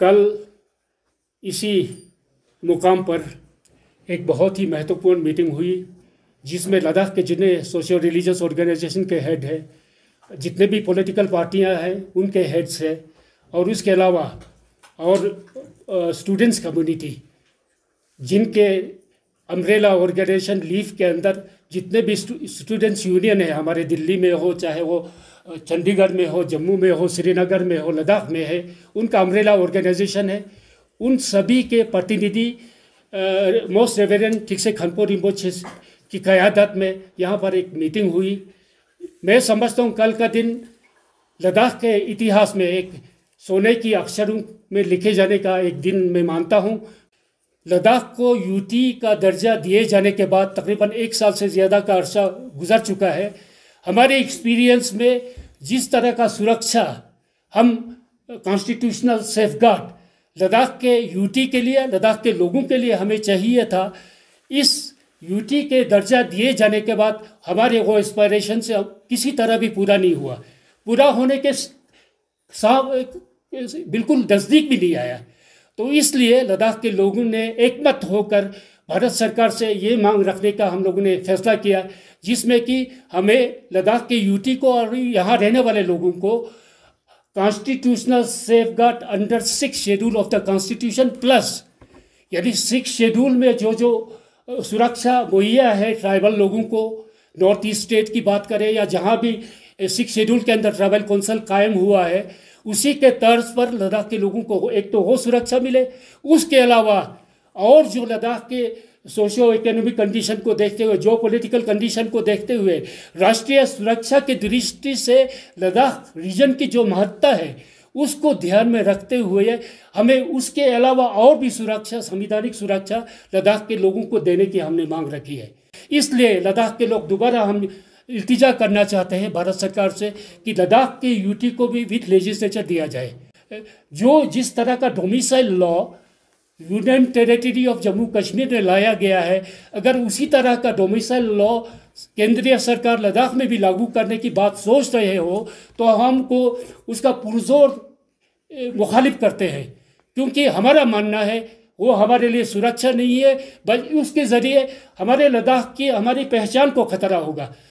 कल इसी मुकाम पर एक बहुत ही महत्वपूर्ण मीटिंग हुई जिसमें लद्दाख के जितने सोशल रिलीजियस ऑर्गेनाइजेशन के हेड है जितने भी पॉलिटिकल पार्टियां हैं उनके हेड्स हैं और उसके अलावा और स्टूडेंट्स कम्युनिटी जिनके अम्ब्रेला ऑर्गेनाइजेशन लीफ के अंदर जितने भी स्टूडेंट्स यूनियन है हमारे दिल्ली में हो चाहे वो चंडीगढ़ में हो जम्मू में हो श्रीनगर में हो लद्दाख में है उनका अमरेला ऑर्गेनाइजेशन है उन सभी के प्रतिनिधि मोस्ट रेवरेंट ठीक से खनपो रिम्बो की क़्यादत में यहाँ पर एक मीटिंग हुई मैं समझता हूँ कल का दिन लद्दाख के इतिहास में एक सोने की अक्षरों में लिखे जाने का एक दिन मैं मानता हूँ लद्दाख को यूटी का दर्जा दिए जाने के बाद तकरीबन एक साल से ज़्यादा का अरसा गुजर चुका है हमारे एक्सपीरियंस में जिस तरह का सुरक्षा हम कॉन्स्टिट्यूशनल सेफ गार्ड लद्दाख के यूटी के लिए लद्दाख के लोगों के लिए हमें चाहिए था इस यूटी के दर्जा दिए जाने के बाद हमारे वो एस्पायरेशन से किसी तरह भी पूरा नहीं हुआ पूरा होने के साफ बिल्कुल नज़दीक भी नहीं आया तो इसलिए लद्दाख के लोगों ने एकमत होकर भारत सरकार से ये मांग रखने का हम लोगों ने फैसला किया जिसमें कि हमें लद्दाख के यूटी को और यहाँ रहने वाले लोगों को constitutional safeguard under six schedule of the constitution plus यानी सिक्स शेड्यूल में जो जो सुरक्षा मुहैया है ट्राइबल लोगों को नॉर्थ ईस्ट स्टेट की बात करें या जहाँ भी सिक्स शेड्यूल के अंदर ट्राइबल काउंसिल कायम हुआ है उसी के तर्ज पर लद्दाख के लोगों को एक तो वो सुरक्षा मिले उसके अलावा और जो लद्दाख के सोशो इकोनॉमिक कंडीशन को देखते हुए जो पॉलिटिकल कंडीशन को देखते हुए राष्ट्रीय सुरक्षा की दृष्टि से लद्दाख रीजन की जो महत्ता है उसको ध्यान में रखते हुए हमें उसके अलावा और भी सुरक्षा संविधानिक सुरक्षा लद्दाख के लोगों को देने की हमने मांग रखी है इसलिए लद्दाख के लोग दोबारा हम इल्तिजा करना चाहते हैं भारत सरकार से कि लद्दाख के यूटी को भी विथ लेजिस्लेचर दिया जाए जो जिस तरह का domicile law union territory of Jammu Kashmir में लाया गया है अगर उसी तरह का डोमिसाइल लॉ केंद्रीय सरकार लद्दाख में भी लागू करने की बात सोच रहे हो तो हमको उसका पुरजोर मुखालिफ करते हैं क्योंकि हमारा मानना है वो हमारे लिए सुरक्षा नहीं है बल्कि उसके ज़रिए हमारे लद्दाख की हमारी पहचान को खतरा होगा